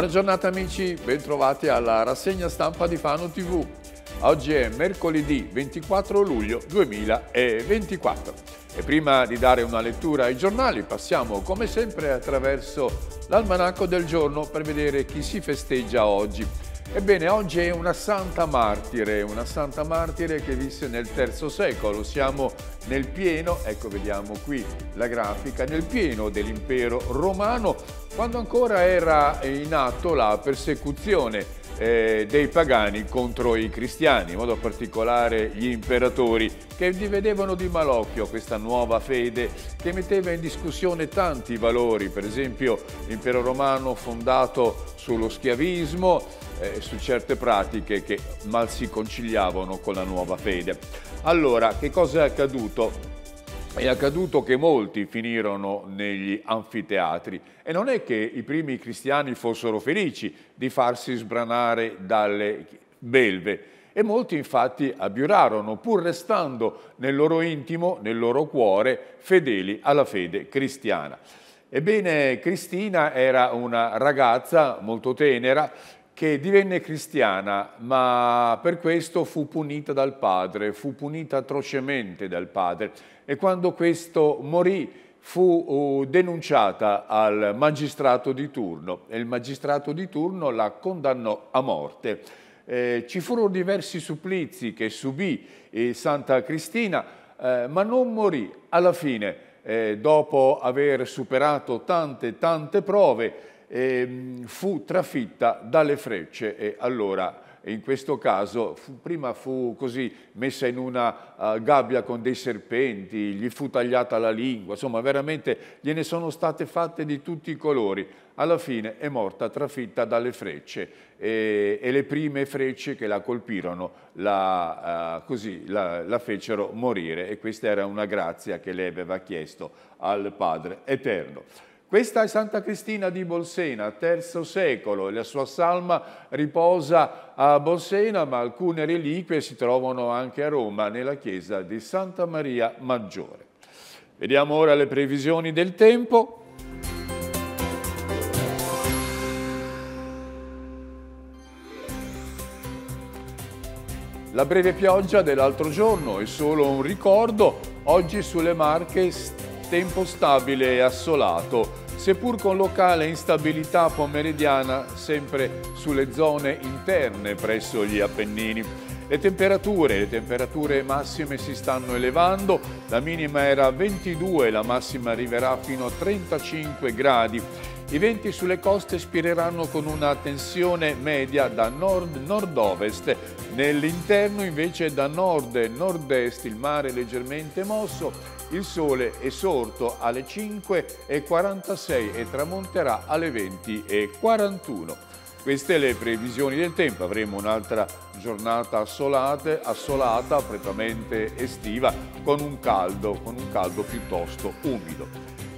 Buona giornata amici, bentrovati alla rassegna stampa di Fano TV. Oggi è mercoledì 24 luglio 2024 e prima di dare una lettura ai giornali passiamo come sempre attraverso l'almanacco del giorno per vedere chi si festeggia oggi. Ebbene, oggi è una santa martire, una santa martire che visse nel III secolo. Siamo nel pieno, ecco vediamo qui la grafica, nel pieno dell'impero romano, quando ancora era in atto la persecuzione eh, dei pagani contro i cristiani, in modo particolare gli imperatori, che vedevano di malocchio questa nuova fede che metteva in discussione tanti valori, per esempio l'impero romano fondato sullo schiavismo, eh, su certe pratiche che mal si conciliavano con la nuova fede. Allora, che cosa è accaduto? È accaduto che molti finirono negli anfiteatri e non è che i primi cristiani fossero felici di farsi sbranare dalle belve e molti infatti abiurarono pur restando nel loro intimo, nel loro cuore, fedeli alla fede cristiana. Ebbene, Cristina era una ragazza molto tenera che divenne cristiana, ma per questo fu punita dal padre, fu punita atrocemente dal padre e quando questo morì fu uh, denunciata al magistrato di turno e il magistrato di turno la condannò a morte. Eh, ci furono diversi supplizi che subì eh, Santa Cristina, eh, ma non morì alla fine, eh, dopo aver superato tante tante prove, eh, fu trafitta dalle frecce e allora in questo caso fu, prima fu così messa in una uh, gabbia con dei serpenti, gli fu tagliata la lingua, insomma veramente gliene sono state fatte di tutti i colori. Alla fine è morta trafitta dalle frecce e, e le prime frecce che la colpirono la, uh, così, la, la fecero morire e questa era una grazia che lei aveva chiesto al Padre Eterno. Questa è Santa Cristina di Bolsena, terzo secolo, e la sua salma riposa a Bolsena, ma alcune reliquie si trovano anche a Roma, nella chiesa di Santa Maria Maggiore. Vediamo ora le previsioni del tempo. La breve pioggia dell'altro giorno è solo un ricordo, oggi sulle Marche tempo stabile e assolato, seppur con locale instabilità pomeridiana sempre sulle zone interne presso gli Appennini. Le temperature, le temperature massime si stanno elevando, la minima era 22, la massima arriverà fino a 35 gradi. I venti sulle coste spireranno con una tensione media da nord-nord-ovest, nell'interno invece da nord-nord-est il mare leggermente mosso il sole è sorto alle 5.46 e tramonterà alle 20.41. Queste le previsioni del tempo, avremo un'altra giornata assolate, assolata, prettamente estiva, con un, caldo, con un caldo piuttosto umido.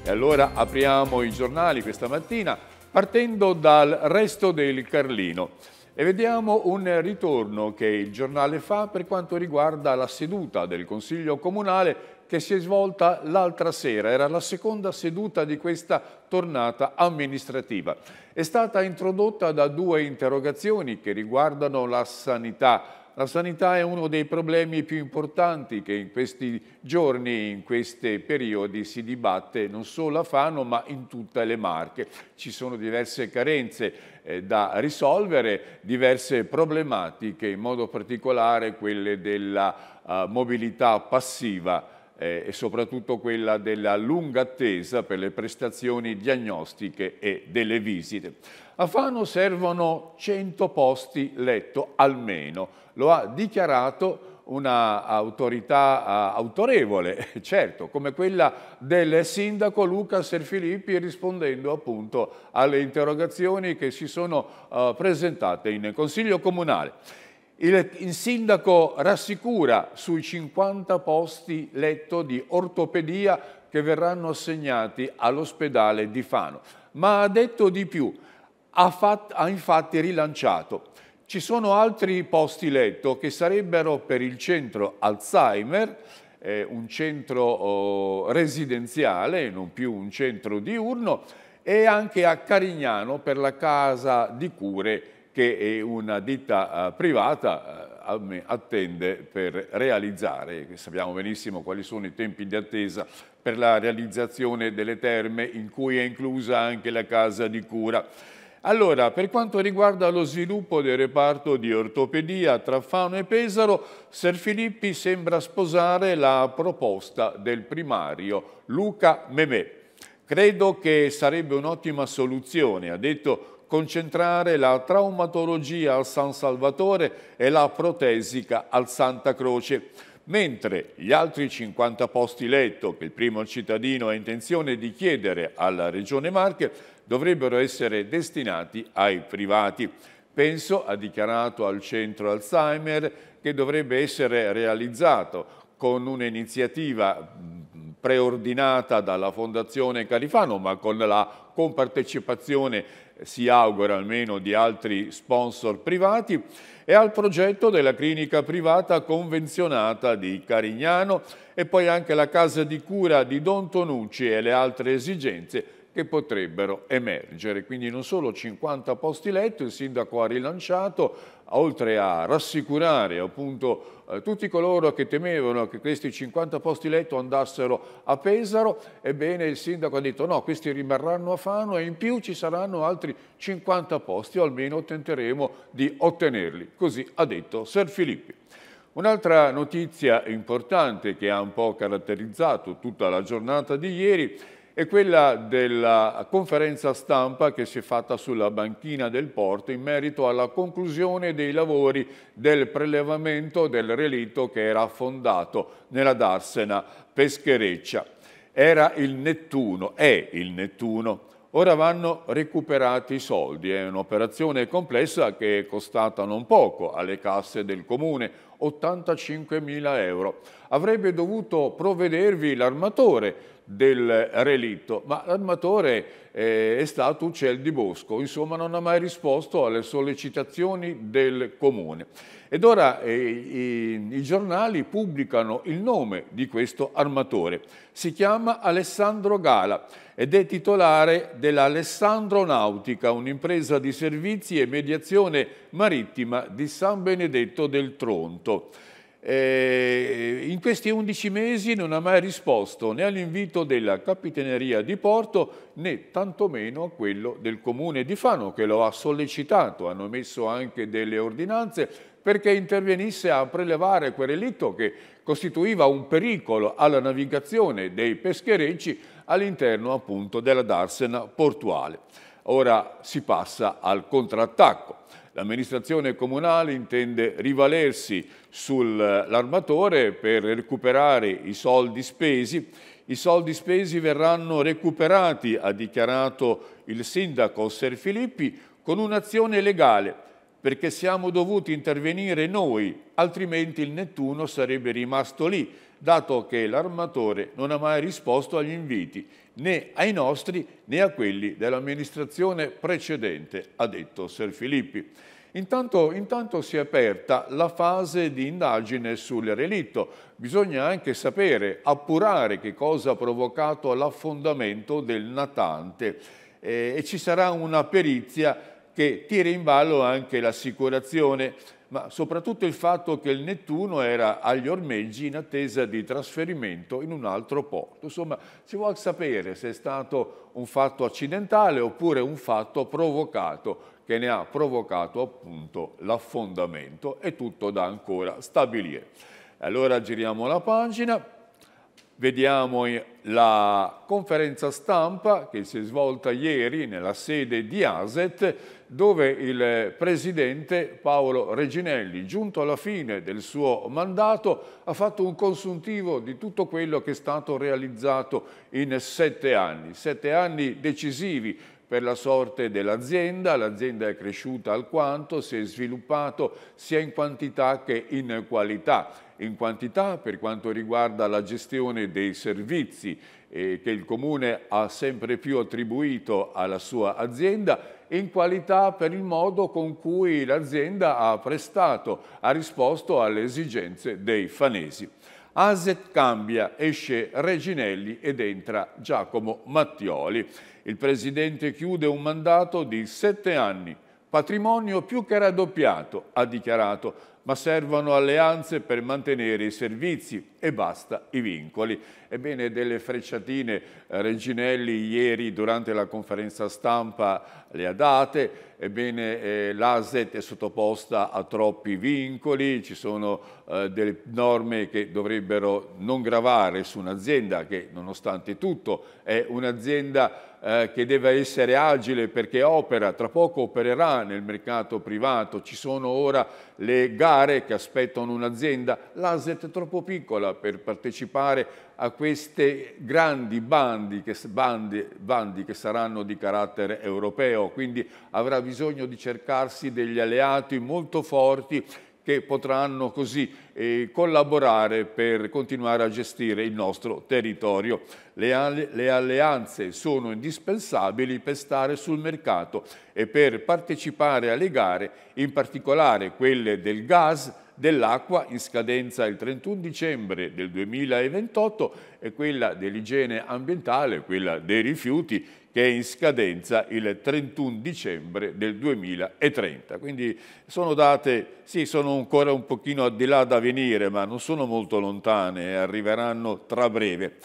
E allora apriamo i giornali questa mattina partendo dal resto del Carlino e vediamo un ritorno che il giornale fa per quanto riguarda la seduta del Consiglio Comunale che si è svolta l'altra sera, era la seconda seduta di questa tornata amministrativa. È stata introdotta da due interrogazioni che riguardano la sanità la sanità è uno dei problemi più importanti che in questi giorni, in questi periodi si dibatte non solo a Fano ma in tutte le Marche. Ci sono diverse carenze eh, da risolvere, diverse problematiche, in modo particolare quelle della eh, mobilità passiva eh, e soprattutto quella della lunga attesa per le prestazioni diagnostiche e delle visite. A Fano servono 100 posti letto almeno, lo ha dichiarato un'autorità uh, eh, autorevole, certo, come quella del sindaco Luca Serfilippi rispondendo appunto alle interrogazioni che si sono uh, presentate in Consiglio Comunale. Il, il sindaco rassicura sui 50 posti letto di ortopedia che verranno assegnati all'ospedale di Fano. Ma ha detto di più, ha, fatto, ha infatti rilanciato ci sono altri posti letto che sarebbero per il centro Alzheimer, eh, un centro oh, residenziale, non più un centro diurno, e anche a Carignano per la casa di cure che una ditta eh, privata eh, attende per realizzare, sappiamo benissimo quali sono i tempi di attesa per la realizzazione delle terme in cui è inclusa anche la casa di cura. Allora, per quanto riguarda lo sviluppo del reparto di ortopedia tra Fano e Pesaro, Ser Filippi sembra sposare la proposta del primario Luca Memè. Credo che sarebbe un'ottima soluzione, ha detto concentrare la traumatologia al San Salvatore e la protesica al Santa Croce, mentre gli altri 50 posti letto che il primo cittadino ha intenzione di chiedere alla Regione Marche dovrebbero essere destinati ai privati. Penso, ha dichiarato al centro Alzheimer, che dovrebbe essere realizzato con un'iniziativa mm, preordinata dalla Fondazione Califano, ma con la compartecipazione si augura almeno di altri sponsor privati, e al progetto della clinica privata convenzionata di Carignano e poi anche la casa di cura di Don Tonucci e le altre esigenze che potrebbero emergere. Quindi non solo 50 posti letto, il sindaco ha rilanciato, oltre a rassicurare appunto, eh, tutti coloro che temevano che questi 50 posti letto andassero a Pesaro, ebbene il sindaco ha detto no, questi rimarranno a Fano e in più ci saranno altri 50 posti o almeno tenteremo di ottenerli. Così ha detto Ser Filippi. Un'altra notizia importante che ha un po' caratterizzato tutta la giornata di ieri è quella della conferenza stampa che si è fatta sulla banchina del porto in merito alla conclusione dei lavori del prelevamento del relitto che era affondato nella darsena peschereccia. Era il Nettuno, è il Nettuno, Ora vanno recuperati i soldi, è un'operazione complessa che è costata non poco alle casse del comune, 85.000 euro. Avrebbe dovuto provvedervi l'armatore del relitto, ma l'armatore eh, è stato Uccel di Bosco, insomma non ha mai risposto alle sollecitazioni del comune. Ed ora eh, i, i giornali pubblicano il nome di questo armatore, si chiama Alessandro Gala ed è titolare dell'Alessandro Nautica, un'impresa di servizi e mediazione marittima di San Benedetto del Tronto. Eh, in questi 11 mesi non ha mai risposto né all'invito della Capitaneria di Porto né tantomeno a quello del Comune di Fano che lo ha sollecitato, hanno emesso anche delle ordinanze perché intervenisse a prelevare quel relitto che costituiva un pericolo alla navigazione dei pescherecci all'interno appunto della Darsena portuale. Ora si passa al contrattacco. L'amministrazione comunale intende rivalersi sull'armatore per recuperare i soldi spesi. I soldi spesi verranno recuperati, ha dichiarato il sindaco Ser Filippi, con un'azione legale, perché siamo dovuti intervenire noi, altrimenti il Nettuno sarebbe rimasto lì dato che l'armatore non ha mai risposto agli inviti, né ai nostri né a quelli dell'amministrazione precedente, ha detto Serfilippi. Intanto, intanto, si è aperta la fase di indagine sul relitto. Bisogna anche sapere, appurare che cosa ha provocato l'affondamento del natante eh, e ci sarà una perizia che tira in ballo anche l'assicurazione ma soprattutto il fatto che il Nettuno era agli ormeggi in attesa di trasferimento in un altro porto. Insomma, si vuole sapere se è stato un fatto accidentale oppure un fatto provocato che ne ha provocato appunto l'affondamento e tutto da ancora stabilire. Allora giriamo la pagina, vediamo la conferenza stampa che si è svolta ieri nella sede di ASET dove il presidente Paolo Reginelli, giunto alla fine del suo mandato, ha fatto un consuntivo di tutto quello che è stato realizzato in sette anni, sette anni decisivi per la sorte dell'azienda, l'azienda è cresciuta alquanto, si è sviluppato sia in quantità che in qualità in quantità per quanto riguarda la gestione dei servizi eh, che il Comune ha sempre più attribuito alla sua azienda in qualità per il modo con cui l'azienda ha prestato, ha risposto alle esigenze dei fanesi. Aset cambia, esce Reginelli ed entra Giacomo Mattioli. Il presidente chiude un mandato di sette anni. Patrimonio più che raddoppiato, ha dichiarato, ma servono alleanze per mantenere i servizi e basta i vincoli. Ebbene, delle frecciatine eh, Reginelli ieri durante la conferenza stampa le ha date, Ebbene, eh, l'ASET è sottoposta a troppi vincoli, ci sono eh, delle norme che dovrebbero non gravare su un'azienda che, nonostante tutto, è un'azienda eh, che deve essere agile perché opera, tra poco opererà nel mercato privato, ci sono ora le gare che aspettano un'azienda, l'ASET è troppo piccola per partecipare a queste grandi bandi che, bandi, bandi che, saranno di carattere europeo, quindi avrà bisogno di cercarsi degli alleati molto forti che potranno così eh, collaborare per continuare a gestire il nostro territorio. Le, le alleanze sono indispensabili per stare sul mercato e per partecipare alle gare, in particolare quelle del gas, dell'acqua in scadenza il 31 dicembre del 2028 e quella dell'igiene ambientale, quella dei rifiuti, che è in scadenza il 31 dicembre del 2030. Quindi sono date, sì, sono ancora un pochino al di là da venire, ma non sono molto lontane eh, arriveranno tra breve.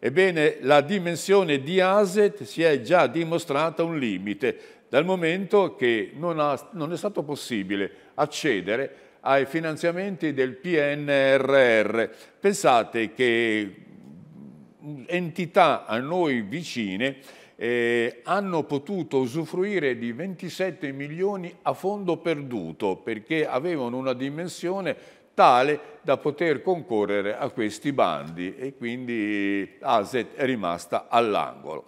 Ebbene, la dimensione di ASET si è già dimostrata un limite, dal momento che non, ha, non è stato possibile accedere ai finanziamenti del PNRR. Pensate che mm, entità a noi vicine eh, hanno potuto usufruire di 27 milioni a fondo perduto perché avevano una dimensione tale da poter concorrere a questi bandi e quindi ASET è rimasta all'angolo.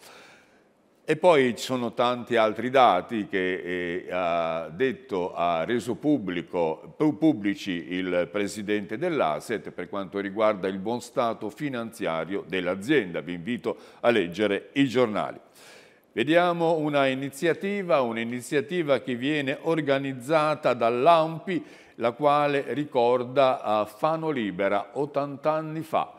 E poi ci sono tanti altri dati che eh, ha detto, ha reso pubblico, pubblici il presidente dell'Asset per quanto riguarda il buon stato finanziario dell'azienda. Vi invito a leggere i giornali. Vediamo una iniziativa, un'iniziativa che viene organizzata dall'AMPI, la quale ricorda eh, Fano Libera 80 anni fa.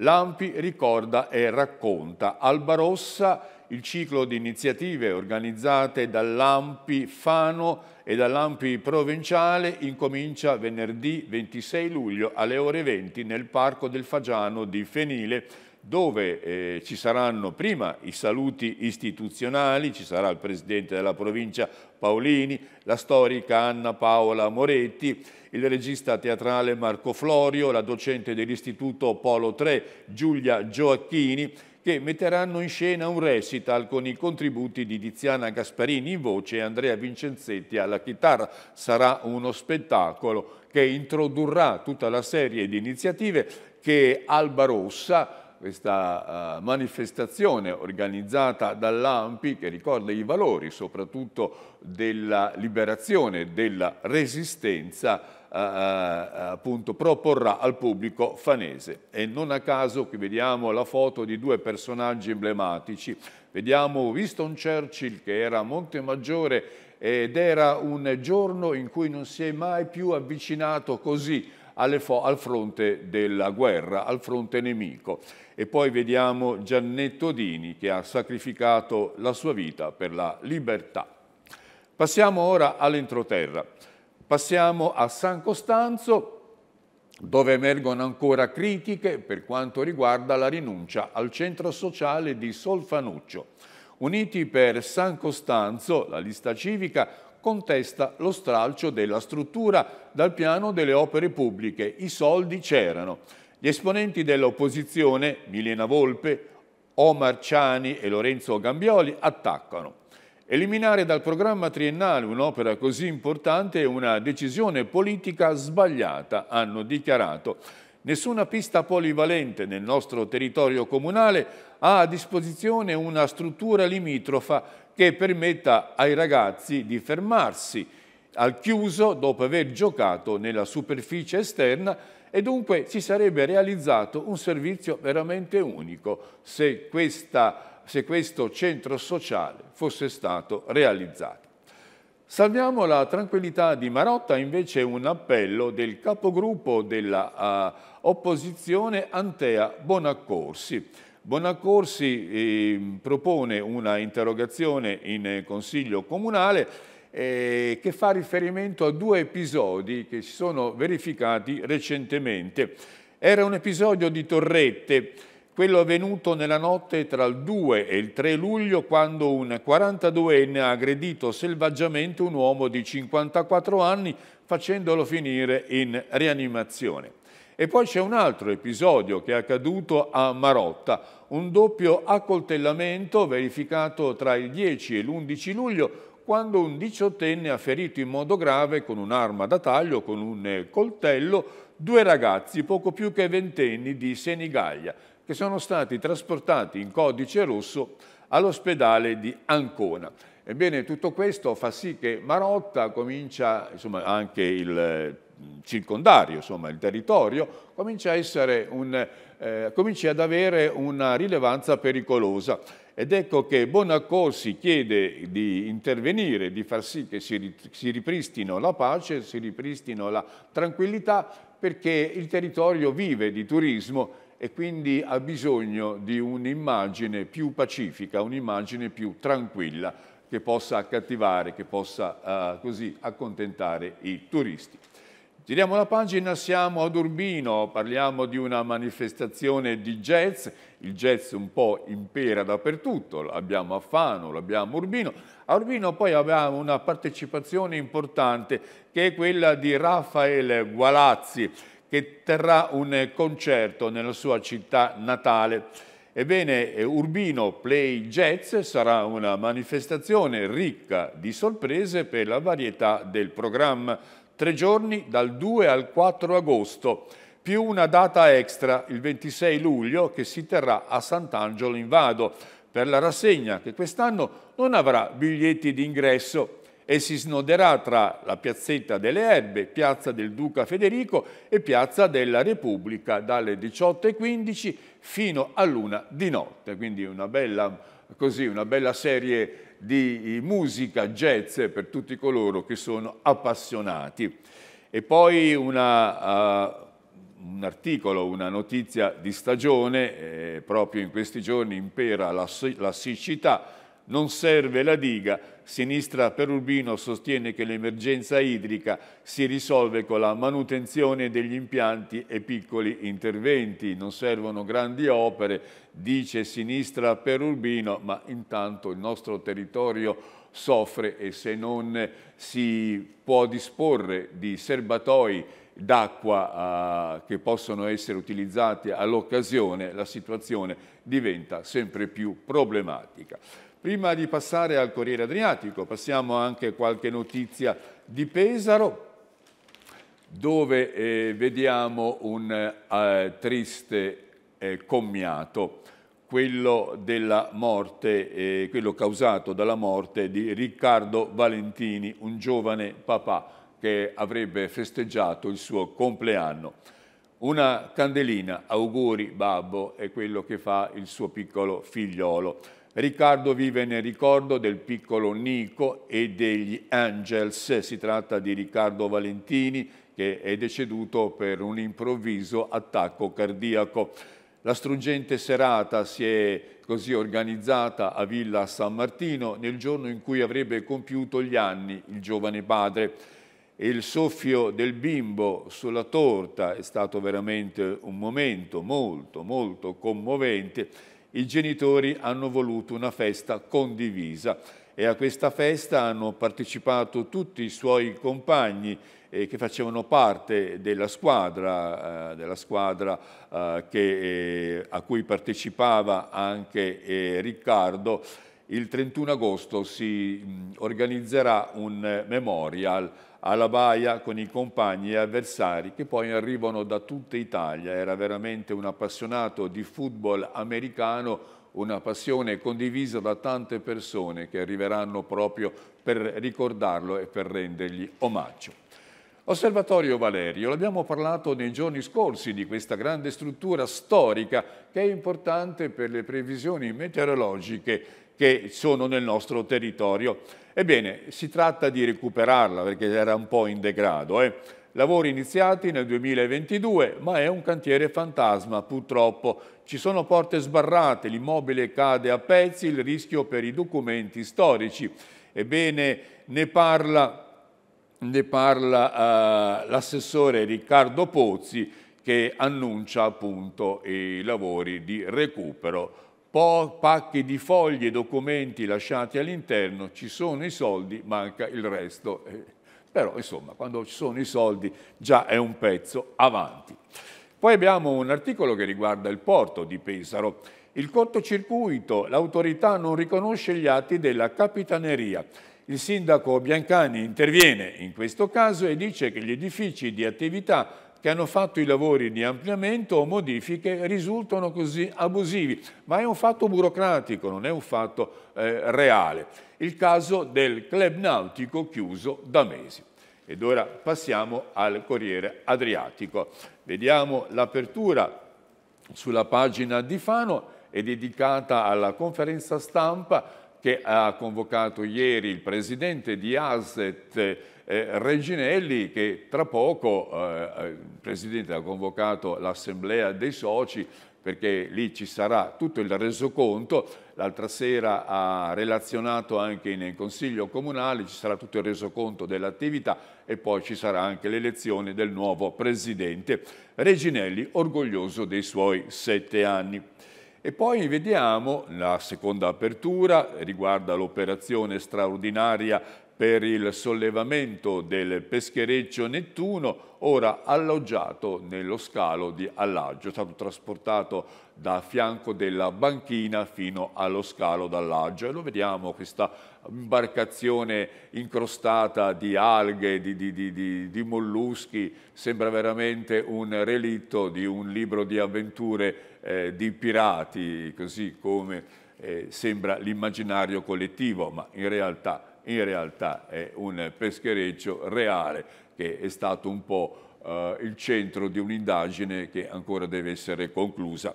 L'AMPI ricorda e racconta Alba Rossa, il ciclo di iniziative organizzate dall'AMPI Fano e dall'AMPI provinciale incomincia venerdì 26 luglio alle ore 20 nel Parco del Fagiano di Fenile dove eh, ci saranno prima i saluti istituzionali, ci sarà il presidente della provincia Paolini, la storica Anna Paola Moretti, il regista teatrale Marco Florio, la docente dell'istituto Polo 3 Giulia Gioacchini che metteranno in scena un recital con i contributi di Tiziana Gasparini in voce e Andrea Vincenzetti alla chitarra. Sarà uno spettacolo che introdurrà tutta la serie di iniziative che Alba Rossa questa uh, manifestazione organizzata dall'AMPI che ricorda i valori soprattutto della liberazione, della resistenza eh, eh, appunto proporrà al pubblico fanese. E non a caso qui vediamo la foto di due personaggi emblematici. Vediamo Winston Churchill che era a Montemaggiore ed era un giorno in cui non si è mai più avvicinato così al fronte della guerra, al fronte nemico. E poi vediamo Giannetto Dini che ha sacrificato la sua vita per la libertà. Passiamo ora all'entroterra. Passiamo a San Costanzo, dove emergono ancora critiche per quanto riguarda la rinuncia al centro sociale di Solfanuccio. Uniti per San Costanzo, la lista civica contesta lo stralcio della struttura dal piano delle opere pubbliche. I soldi c'erano. Gli esponenti dell'opposizione, Milena Volpe, Omar Ciani e Lorenzo Gambioli, attaccano. Eliminare dal programma triennale un'opera così importante è una decisione politica sbagliata, hanno dichiarato. Nessuna pista polivalente nel nostro territorio comunale ha a disposizione una struttura limitrofa che permetta ai ragazzi di fermarsi al chiuso dopo aver giocato nella superficie esterna e dunque si sarebbe realizzato un servizio veramente unico se questa se questo centro sociale fosse stato realizzato. Salviamo la tranquillità di Marotta, invece un appello del capogruppo dell'opposizione eh, uh, Antea Bonaccorsi. Bonaccorsi eh, propone una interrogazione in Consiglio Comunale eh, che fa riferimento a due episodi che si sono verificati recentemente. Era un episodio di torrette quello avvenuto nella notte tra il 2 e il 3 luglio quando un 42enne ha aggredito selvaggiamente un uomo di 54 anni facendolo finire in rianimazione. E poi c'è un altro episodio che è accaduto a Marotta, un doppio accoltellamento verificato tra il 10 e l'11 luglio quando un diciottenne ha ferito in modo grave con un'arma da taglio, con un coltello, due ragazzi poco più che ventenni di Senigallia che sono stati trasportati in codice rosso all'ospedale di Ancona. Ebbene, tutto questo fa sì che Marotta comincia, insomma, anche il eh, circondario, insomma, il territorio, comincia, un, eh, comincia ad avere una rilevanza pericolosa. Ed ecco che Bonaccorsi chiede di intervenire, di far sì che si ripristino la pace, si ripristino la tranquillità, perché il territorio vive di turismo e quindi ha bisogno di un'immagine più pacifica, un'immagine più tranquilla che possa accattivare, che possa eh, così accontentare i turisti. Tiriamo la pagina, siamo ad Urbino, parliamo di una manifestazione di jazz, il jazz un po' impera dappertutto, l'abbiamo a Fano, l'abbiamo a Urbino. A Urbino poi abbiamo una partecipazione importante che è quella di Raffaele Gualazzi, che terrà un concerto nella sua città natale. Ebbene, Urbino Play Jazz sarà una manifestazione ricca di sorprese per la varietà del programma, tre giorni dal 2 al 4 agosto, più una data extra, il 26 luglio, che si terrà a Sant'Angelo in Vado, per la rassegna che quest'anno non avrà biglietti d'ingresso, e si snoderà tra la piazzetta delle Erbe, piazza del Duca Federico e piazza della Repubblica dalle 18.15 fino a luna di notte. Quindi una bella, così, una bella serie di musica jazz per tutti coloro che sono appassionati. E poi una, uh, un articolo, una notizia di stagione, eh, proprio in questi giorni impera la, la siccità, non serve la diga. Sinistra per Urbino sostiene che l'emergenza idrica si risolve con la manutenzione degli impianti e piccoli interventi. Non servono grandi opere, dice Sinistra per Urbino, ma intanto il nostro territorio soffre e se non si può disporre di serbatoi d'acqua eh, che possono essere utilizzate all'occasione, la situazione diventa sempre più problematica. Prima di passare al Corriere Adriatico, passiamo anche a qualche notizia di Pesaro, dove eh, vediamo un eh, triste eh, commiato, quello, morte, eh, quello causato dalla morte di Riccardo Valentini, un giovane papà che avrebbe festeggiato il suo compleanno. Una candelina, auguri babbo, è quello che fa il suo piccolo figliolo. Riccardo vive nel ricordo del piccolo Nico e degli Angels. Si tratta di Riccardo Valentini che è deceduto per un improvviso attacco cardiaco. La struggente serata si è così organizzata a Villa San Martino nel giorno in cui avrebbe compiuto gli anni il giovane padre e il soffio del bimbo sulla torta è stato veramente un momento molto, molto commovente. I genitori hanno voluto una festa condivisa e a questa festa hanno partecipato tutti i suoi compagni eh, che facevano parte della squadra, eh, della squadra eh, che, eh, a cui partecipava anche eh, Riccardo. Il 31 agosto si mh, mm, organizzerà un memorial alla baia con i compagni e avversari che poi arrivano da tutta Italia. Era veramente un appassionato di football americano, una passione condivisa da tante persone che arriveranno proprio per ricordarlo e per rendergli omaggio. Osservatorio Valerio, l'abbiamo parlato nei giorni scorsi di questa grande struttura storica che è importante per le previsioni meteorologiche che sono nel nostro territorio. Ebbene, si tratta di recuperarla perché era un po' in degrado. Eh? Lavori iniziati nel 2022, ma è un cantiere fantasma purtroppo. Ci sono porte sbarrate, l'immobile cade a pezzi, il rischio per i documenti storici. Ebbene, ne parla, parla uh, l'assessore Riccardo Pozzi che annuncia appunto i lavori di recupero pacchi di foglie documenti lasciati all'interno, ci sono i soldi, manca il resto. Eh, però insomma, quando ci sono i soldi già è un pezzo avanti. Poi abbiamo un articolo che riguarda il porto di Pesaro. Il cortocircuito, l'autorità non riconosce gli atti della capitaneria. Il sindaco Biancani interviene in questo caso e dice che gli edifici di attività che hanno fatto i lavori di ampliamento o modifiche risultano così abusivi, ma è un fatto burocratico, non è un fatto eh, reale. Il caso del club nautico chiuso da mesi. Ed ora passiamo al Corriere Adriatico. Vediamo l'apertura sulla pagina di Fano, è dedicata alla conferenza stampa che ha convocato ieri il presidente di ASET eh, Reginelli che tra poco eh, eh, il Presidente ha convocato l'assemblea dei soci perché lì ci sarà tutto il resoconto, l'altra sera ha relazionato anche nel Consiglio Comunale, ci sarà tutto il resoconto dell'attività e poi ci sarà anche l'elezione del nuovo Presidente. Reginelli orgoglioso dei suoi sette anni. E poi vediamo la seconda apertura, riguarda l'operazione straordinaria per il sollevamento del peschereccio Nettuno, ora alloggiato nello scalo di Allaggio. È stato trasportato da fianco della banchina fino allo scalo d'Allaggio. E lo vediamo, questa imbarcazione incrostata di alghe, di, di, di, di molluschi, sembra veramente un relitto di un libro di avventure eh, di pirati, così come eh, sembra l'immaginario collettivo, ma in realtà in realtà è un peschereccio reale che è stato un po' eh, il centro di un'indagine che ancora deve essere conclusa.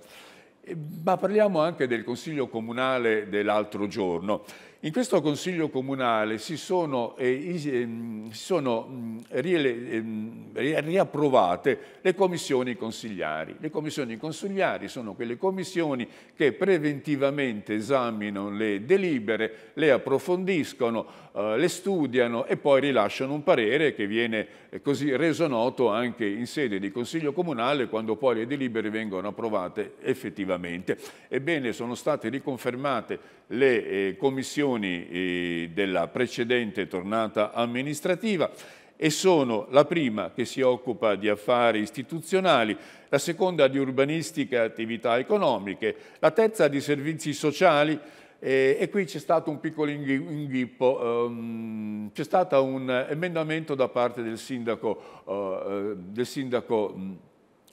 Ma parliamo anche del Consiglio Comunale dell'altro giorno in questo Consiglio Comunale si sono, eh, ehm, si sono eh, riapprovate le commissioni consigliari. Le commissioni consigliari sono quelle commissioni che preventivamente esaminano le delibere, le approfondiscono, eh, le studiano e poi rilasciano un parere che viene eh, così reso noto anche in sede di Consiglio Comunale quando poi le delibere vengono approvate effettivamente. Ebbene, sono state riconfermate le eh, commissioni decisioni eh, della precedente tornata amministrativa e sono la prima che si occupa di affari istituzionali, la seconda di urbanistica e attività economiche, la terza di servizi sociali, eh, e, qui c'è stato un piccolo inghippo, ehm, c'è stato un emendamento da parte del sindaco, eh, del sindaco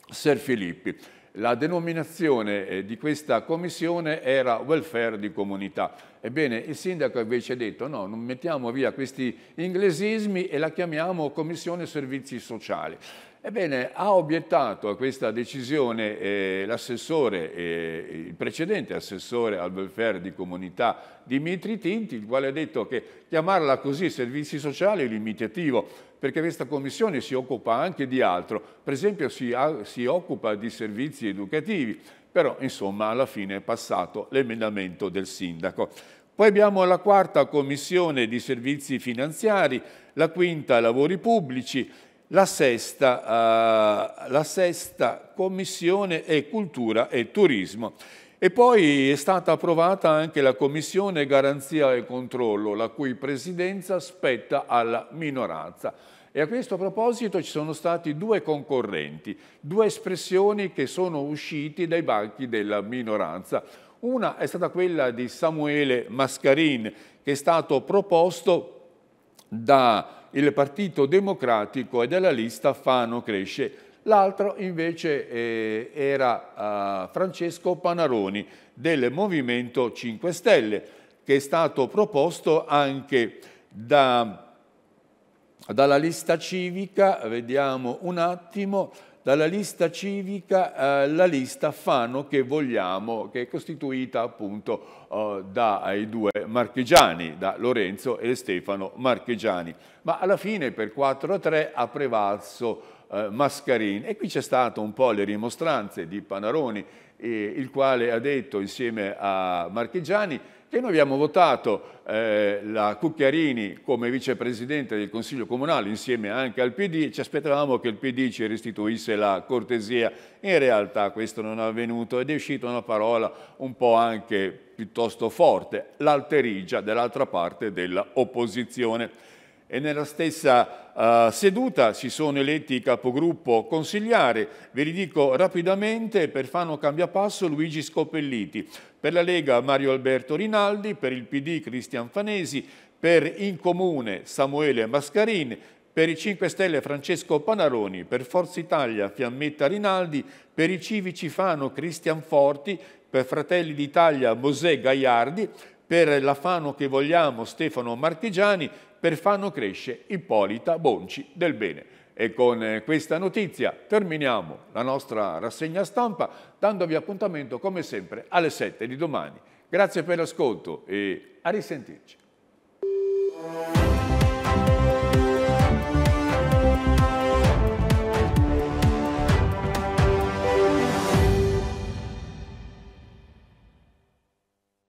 Ser Filippi. La denominazione di questa commissione era welfare di comunità. Ebbene, il sindaco invece ha detto no, non mettiamo via questi inglesismi e la chiamiamo Commissione Servizi Sociali. Ebbene, ha obiettato a questa decisione eh, l'assessore, eh, il precedente assessore al welfare di comunità Dimitri Tinti, il quale ha detto che chiamarla così servizi sociali è limitativo, perché questa commissione si occupa anche di altro, per esempio si, si occupa di servizi educativi però insomma alla fine è passato l'emendamento del sindaco. Poi abbiamo la quarta commissione di servizi finanziari, la quinta lavori pubblici, la sesta, uh, la sesta commissione è cultura e turismo. E poi è stata approvata anche la Commissione Garanzia e Controllo, la cui presidenza spetta alla minoranza. E a questo proposito ci sono stati due concorrenti, due espressioni che sono usciti dai banchi della minoranza. Una è stata quella di Samuele Mascarin, che è stato proposto dal Partito Democratico e dalla lista Fano Cresce. L'altro invece eh, era eh, Francesco Panaroni del Movimento 5 Stelle, che è stato proposto anche da dalla lista civica, vediamo un attimo, dalla lista civica eh, la lista Fano che vogliamo, che è costituita appunto eh, dai due marchigiani, da Lorenzo e Stefano Marchegiani. Ma alla fine per 4 a 3 ha prevalso eh, Mascarini e qui c'è stato un po' le rimostranze di Panaroni, eh, il quale ha detto insieme a Marchegiani che noi abbiamo votato eh, la Cucchiarini come vicepresidente del Consiglio Comunale insieme anche al PD, ci aspettavamo che il PD ci restituisse la cortesia, in realtà questo non è avvenuto ed è uscita una parola un po' anche piuttosto forte, l'alterigia dell'altra parte dell'opposizione e nella stessa uh, seduta si sono eletti i capogruppo consigliare. Ve li dico rapidamente, per Fano Cambiapasso Luigi Scopelliti, per la Lega Mario Alberto Rinaldi, per il PD Cristian Fanesi, per In Comune Samuele Mascarini, per i 5 Stelle Francesco Panaroni, per Forza Italia Fiammetta Rinaldi, per i Civici Fano Cristian Forti, per Fratelli d'Italia Mosè Gaiardi, per la Fano che vogliamo Stefano Marchigiani per Fano crescere Ippolita Bonci del Bene. E con eh, questa notizia terminiamo la nostra rassegna stampa dandovi appuntamento come sempre alle 7 di domani. Grazie per l'ascolto e a risentirci.